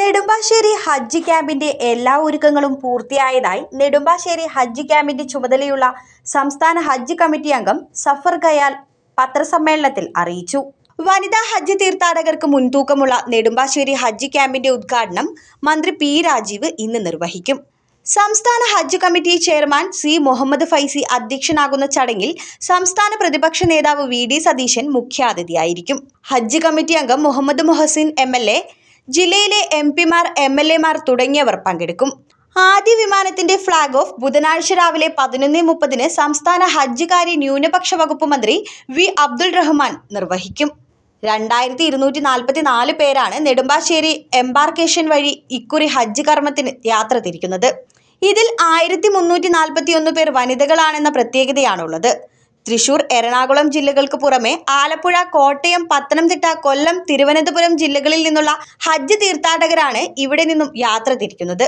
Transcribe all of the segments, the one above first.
നെടുമ്പാശ്ശേരി ഹജ്ജ് ക്യാമ്പിന്റെ എല്ലാ ഒരുക്കങ്ങളും പൂർത്തിയായതായി നെടുമ്പാശ്ശേരി ഹജ്ജ് ക്യാമ്പിന്റെ ചുമതലയുള്ള സംസ്ഥാന ഹജ്ജ് കമ്മിറ്റി അംഗം സഫർ ഖയാൽ പത്രസമ്മേളനത്തിൽ അറിയിച്ചു വനിതാ ഹജ്ജ് തീർത്ഥാടകർക്ക് മുൻതൂക്കമുള്ള നെടുമ്പാശ്ശേരി ഹജ്ജ് ക്യാമ്പിന്റെ ഉദ്ഘാടനം മന്ത്രി പി രാജീവ് ഇന്ന് നിർവഹിക്കും സംസ്ഥാന ഹജ്ജ് committee chairman C Muhammad Faizi അധ്യക്ഷനാകുന്ന ചടങ്ങിൽ സംസ്ഥാന പ്രതിപക്ഷ നേതാവ് വി ഡി സതീശൻ മുഖ്യാതിഥിയായിരിക്കും ഹജ്ജ് കമ്മിറ്റി അംഗം Muhammad Mohsin M L A ജില്ലയിലെ എം പിമാർ എം എൽ എമാർ തുടങ്ങിയവർ പങ്കെടുക്കും ആദ്യ വിമാനത്തിന്റെ ഫ്ളാഗ് ഓഫ് ബുധനാഴ്ച രാവിലെ പതിനൊന്ന് മുപ്പതിന് സംസ്ഥാന ഹജ്ജ് കാര്യ ന്യൂനപക്ഷ വകുപ്പ് മന്ത്രി വി അബ്ദുൾ റഹ്മാൻ നിർവഹിക്കും രണ്ടായിരത്തി ഇരുന്നൂറ്റി നാൽപ്പത്തി നാല് പേരാണ് നെടുമ്പാശ്ശേരി എംബാർക്കേഷൻ വഴി ഇക്കുറി ഹജ്ജ് കർമ്മത്തിന് യാത്ര തിരിക്കുന്നത് ഇതിൽ ആയിരത്തി മുന്നൂറ്റി ഒന്ന് പേർ വനിതകളാണെന്ന പ്രത്യേകതയാണുള്ളത് തൃശൂർ എറണാകുളം ജില്ലകൾക്ക് പുറമെ ആലപ്പുഴ കോട്ടയം പത്തനംതിട്ട കൊല്ലം തിരുവനന്തപുരം ജില്ലകളിൽ നിന്നുള്ള ഹജ്ജ് തീർത്ഥാടകരാണ് ഇവിടെ നിന്നും യാത്ര തിരിക്കുന്നത്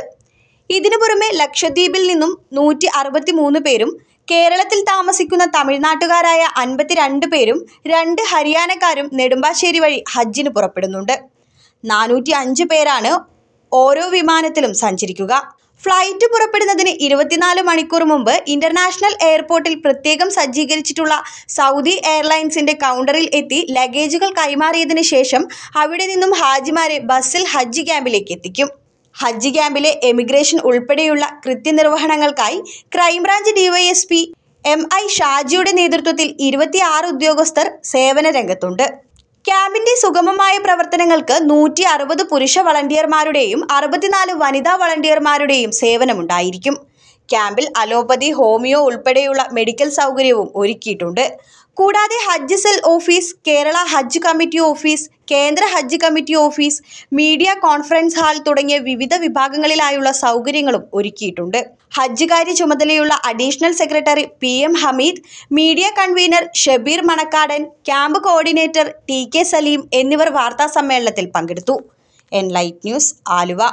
ഇതിനു പുറമെ ലക്ഷദ്വീപിൽ നിന്നും നൂറ്റി അറുപത്തി മൂന്ന് പേരും കേരളത്തിൽ താമസിക്കുന്ന തമിഴ്നാട്ടുകാരായ അൻപത്തിരണ്ട് പേരും രണ്ട് ഹരിയാനക്കാരും നെടുമ്പാശ്ശേരി വഴി ഹജ്ജിന് പുറപ്പെടുന്നുണ്ട് നാനൂറ്റി അഞ്ച് പേരാണ് ഓരോ വിമാനത്തിലും സഞ്ചരിക്കുക ഫ്ലൈറ്റ് പുറപ്പെടുന്നതിന് ഇരുപത്തിനാല് മണിക്കൂർ മുമ്പ് ഇന്റർനാഷണൽ എയർപോർട്ടിൽ പ്രത്യേകം സജ്ജീകരിച്ചിട്ടുള്ള സൗദി എയർലൈൻസിന്റെ കൗണ്ടറിൽ എത്തി ലഗേജുകൾ കൈമാറിയതിനു ശേഷം അവിടെ നിന്നും ഹാജിമാരെ ബസ്സിൽ ഹജ്ജ് ക്യാമ്പിലേക്ക് എത്തിക്കും ഹജ്ജ് ക്യാമ്പിലെ എമിഗ്രേഷൻ ഉൾപ്പെടെയുള്ള കൃത്യനിർവഹണങ്ങൾക്കായി ക്രൈംബ്രാഞ്ച് ഡിവൈഎസ്പി എം ഐ ഷാജിയുടെ നേതൃത്വത്തിൽ ഇരുപത്തിയാറ് ഉദ്യോഗസ്ഥർ സേവന രംഗത്തുണ്ട് ക്യാമ്പിന്റെ സുഗമമായ പ്രവർത്തനങ്ങൾക്ക് നൂറ്റി അറുപത് പുരുഷ വളണ്ടിയർമാരുടെയും അറുപത്തിനാല് വനിതാ വളണ്ടിയർമാരുടെയും സേവനമുണ്ടായിരിക്കും ക്യാമ്പിൽ അലോപ്പതി ഹോമിയോ ഉൾപ്പെടെയുള്ള മെഡിക്കൽ സൗകര്യവും ഒരുക്കിയിട്ടുണ്ട് കൂടാതെ ഹജ്ജ് സെൽ ഓഫീസ് കേരള ഹജ്ജ് കമ്മിറ്റി ഓഫീസ് കേന്ദ്ര ഹജ്ജ് committee office media conference hall തുടങ്ങിയ വിവിധ വിഭാഗങ്ങളിലായുള്ള സൗകര്യങ്ങളും ഒരുക്കിയിട്ടുണ്ട് ഹജ്ജ് കാര്യ ചുമതലയുള്ള additional secretary P M Hameed media convener Shabeer Manakkadan camp coordinator T K Saleem എന്നിവർ വാർത്താ സമ്മേളനത്തിൽ പങ്കെടുത്തു എൻ ലൈറ്റ് ന്യൂസ് ആലുവ